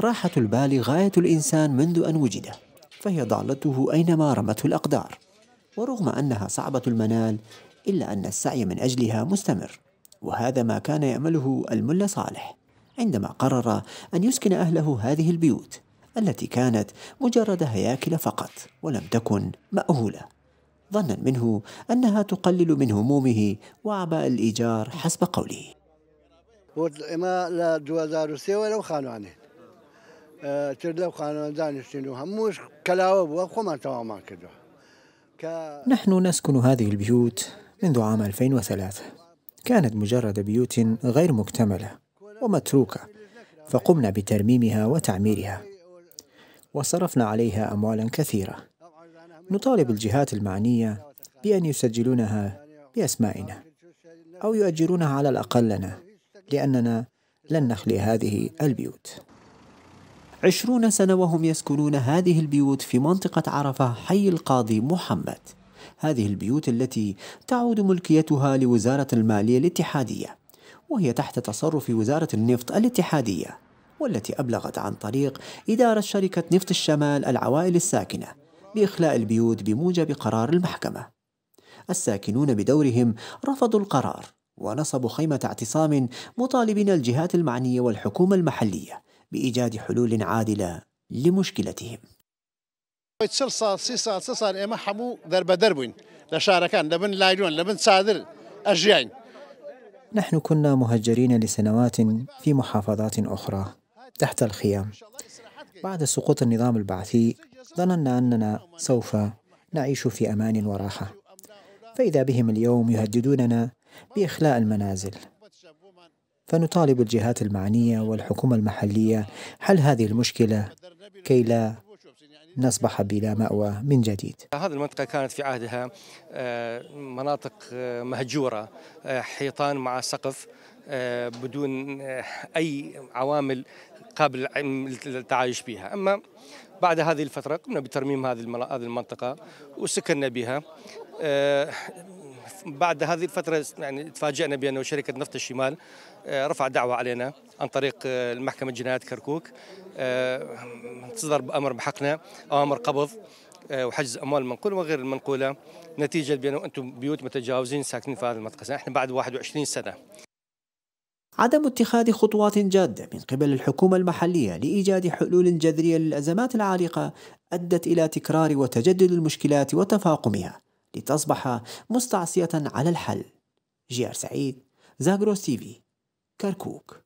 راحة البال غاية الإنسان منذ أن وجد فهي ضالته أينما رمته الأقدار ورغم أنها صعبة المنال إلا أن السعي من أجلها مستمر وهذا ما كان يأمله الملا صالح عندما قرر أن يسكن أهله هذه البيوت التي كانت مجرد هياكل فقط ولم تكن مأهولة ظنا منه أنها تقلل من همومه وعباء الإيجار حسب قوله اما لا دوازار و سێوە لەو خانوانێن اه، تر لەو خانوادانشتین و هەمووش کەلاوە بووە خۆمان تەوامان کردووە نحن نسكن هذه البيوت منذ عام 2003 كانت مجرد بيوت غير مكتملة ومتروكة فقمنا بترميمها وتعميرها وصرفنا عليها أموالا كثيرة نطالب الجهات المعنية بأن يسجلونها بأسمائنا أو يؤجرونها على الأقل لنا لأننا لن نخلي هذه البيوت عشرون سنة وهم يسكنون هذه البيوت في منطقة عرفة حي القاضي محمد هذه البيوت التي تعود ملكيتها لوزارة المالية الاتحادية وهي تحت تصرف وزارة النفط الاتحادية والتي أبلغت عن طريق إدارة شركة نفط الشمال العوائل الساكنة بإخلاء البيوت بموجب قرار المحكمة الساكنون بدورهم رفضوا القرار ونصبوا خيمة اعتصام مطالبين الجهات المعنية والحكومة المحلية بإيجاد حلول عادلة لمشكلتهم نحن كنا مهجرين لسنوات في محافظات أخرى تحت الخيام بعد سقوط النظام البعثي ظننا أننا سوف نعيش في أمان وراحة فإذا بهم اليوم يهددوننا بإخلاء المنازل فنطالب الجهات المعنية والحكومة المحلية حل هذه المشكلة كي لا نصبح بلا مأوى من جديد هذه المنطقة كانت في عهدها آه، مناطق آه، مهجورة آه، حيطان مع سقف بدون أي عوامل قابل للتعايش بها أما بعد هذه الفترة قمنا بترميم هذه المنطقة وسكننا بها بعد هذه الفتره يعني تفاجئنا بانه شركه نفط الشمال آه، رفع دعوه علينا عن طريق آه، المحكمه جنايات كركوك آه، صدر بامر بحقنا اوامر قبض وحجز اموال المنقوله وغير المنقوله نتيجه بانه انتم بيوت متجاوزين ساكنين في هذه المنطقه، احنا بعد 21 سنه عدم اتخاذ خطوات جادة من قبل الحكومة المحلية لإيجاد حلول جذرية للأزمات العالقة أدت إلى تكرار وتجدد المشكلات وتفاقمها لتصبح مستعصية على الحل جيار سعيد زاغروس تيفي كركوك